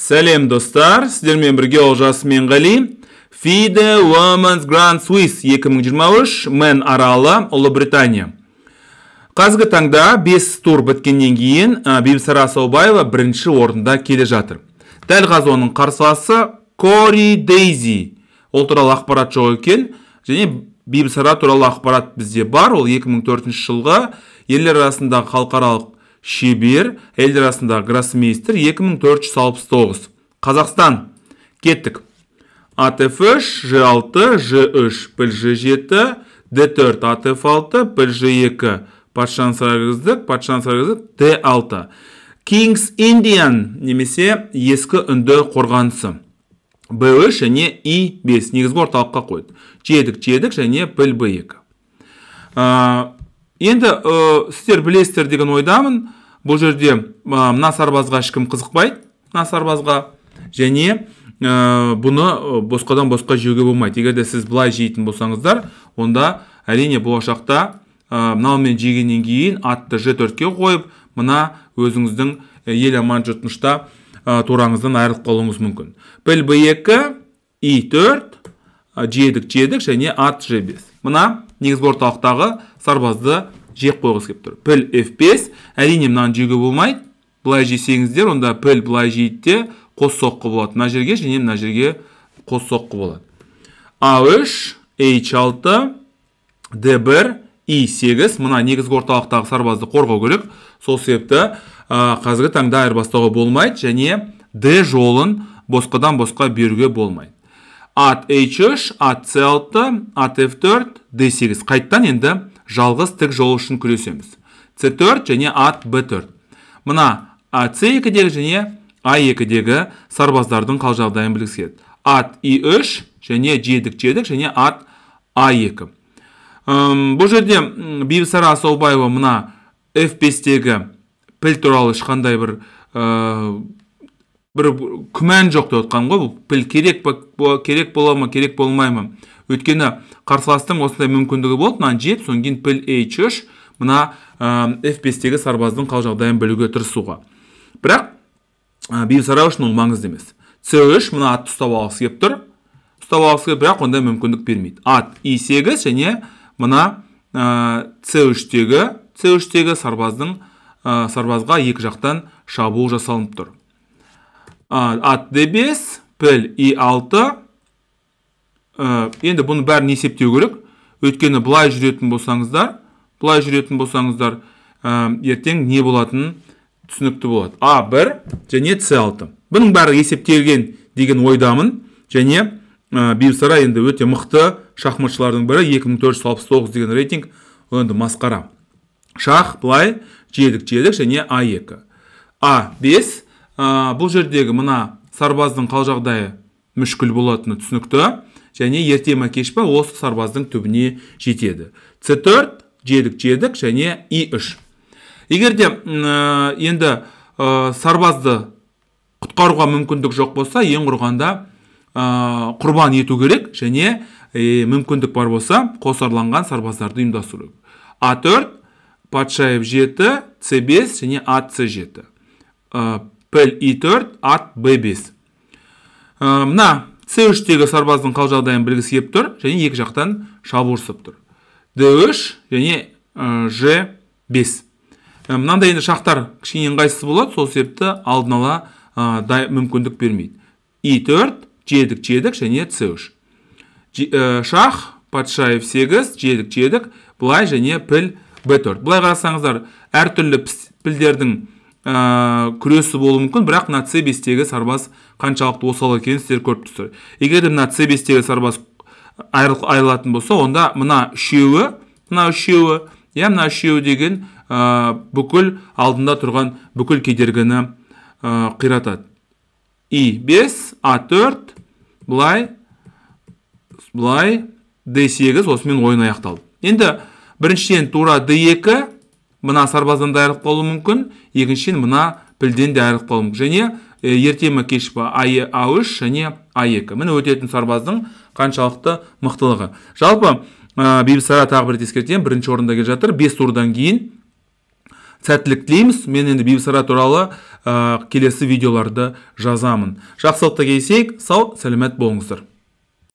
сәлем достар сіздермен бірге олжас мен ғали фиде Women's Grand Swiss 2023 мен аралы ұлыбритания қазіргі таңда 5 тур біткеннен кейін бибісара саубаева бірінші орында келе жатыр дәл қазір оның қарсыласы кори дейзи ол туралы ақпарат жоқ екен және бибісара туралы ақпарат бізде бар ол 2004 жылғы ерлер арасындағы халықаралық шебер әйелдер арасындағы гроссмейстер 2469 қазақстан кеттік атф ж6 ж3 піл ж7 д4 атф 6 піл ж2 патшаны сарайгіздік патшаны сарайгіздік д6 кингс индиан немесе ескі үнді қорғанысы б3 және и5 негізгі орталыққа қойды жедік жедік және піл б2 енді ә, сіздер білесіздер деген ойдамын бұл жерде мына сарбазға ешкім қызықпайды мына сарбазға және э, бұны э, босқадан босқа жеуге болмайды егер де сіз былай жейтін болсаңыздар онда әрине болашақта ә, мынаумен жегеннен кейін атты ж төртке қойып мына өзіңіздің ел аман жұрт тынышта ә, тураңыздан айырылып қалуыңыз мүмкін піл б екі и төрт жедік жедік және ат ж бес мына негізгі орталықтағы сарбазды жеп қойғысы келіп тұр піл f5 әрине мынаны жеуге болмайды былай жесеңіздер онда піл былай жейді де қос соққы болады мына жерге және мына жерге қос соққы болады а3 h6 d1 и8 мына негізгі орталықтағы сарбазды қорғау керек сол себепті ә, қазіргі таңда айырбастауға болмайды және д жолын босқадан босқа беруге болмайды ат h3 ат c6 ат f4 d8 қайттан енді жалғыз тік жол үшін күресеміз c4 және ат b4 мына c2-дегі және а2-дегі сарбаздардың қал жағдайын білгісі келеді ат и3 және жедік жедік және ат а2 бұл жерде бибісара асаубаева мына f5-тегі піл туралы ешқандай бір бір күмән жоқ деп отқаным ғой бұл піл керек па керек бола ма керек болмай ма өйткені қарсыластың осындай мүмкіндігі болды мынаны жеп содан кейін піл h үш мына ә, f 5 сарбаздың қал жағдайын білуге тырысуға бірақ ә, бибісарау үшін ол маңызды емес c үш мына атты ұстап алғысы келіп тұр ұстап алғысы келіп бірақ ондай мүмкіндік бермейді ат и сегіз және мына ә, c3-тегі c 3 сарбаздың ә, сарбазға екі жақтан шабуыл жасалынып тұр ат дебес піл и алты э, енді бұны бәрін есептеу керек өйткені былай жүретін болсаңыздар былай жүретін болсаңыздар э, ертең не болатынын түсінікті болады а1 және с6 бұның бәрі есептелген деген ойдамын және э, бибісара енді өте мықты шахматшылардың бірі 2469 деген рейтинг енді масқара шах былай жедік жедік және а2 а5 ә, бұл жердегі мына сарбаздың қал жағдайы мүшкіл болатыны түсінікті және ерте ма кеш осы сарбаздың түбіне жетеді c4 жедік жедік және и3 егер де енді ә, сарбазды құтқаруға мүмкіндік жоқ болса ең құрғанда ә, құрбан ету керек және мүмкіндік бар болса қосарланған сарбаздарды ұйымдастыру а4 патшаев жеті c5 және 7 піл и4 ат b5 э, мына c3-тегі сарбаздың қал жағдайын білгісі келіп тұр және екі жақтан шабуыл тұр d3 және g5 э, э, мынандай енді шақтар кішкене ыңғайсыз болады сол себепті алдын ала ә, дай, мүмкіндік бермейді и4 жедік жедік және c3 ә, шах патшаев 8 жедік жедік былай және піл b4 былай қарасаңыздар әртүрлі пілдердің ә, күресі болуы мүмкін бірақ мына ц бестегі сарбаз қаншалықты осал екенін сіздер көріп тұрсыздар егер де мына с бестегі сарбаз айырылатын болса онда мына үшеуі мына үшеуі иә мына үшеуі деген ә, бүкіл алдында тұрған бүкіл кедергіні ә, қиратады и 5 а 4 былай былай д 8 осымен ойын аяқталды енді біріншіден тура Д 2 мына сарбаздан да айырылып қалуы мүмкін екіншіден мына пілден де айырылып қалуы мүмкін және ерте ме кеш пе а үш және а екі міне өтетін сарбаздың қаншалықты мықтылығы жалпы ә, бибісара тағы бір рет ескертемін бірінші орында келе жатыр бес турдан кейін сәттілік тілейміз мен енді бибісара туралы келесі видеоларды жазамын жақсылықта кездесейік сау сәлемет болыңыздар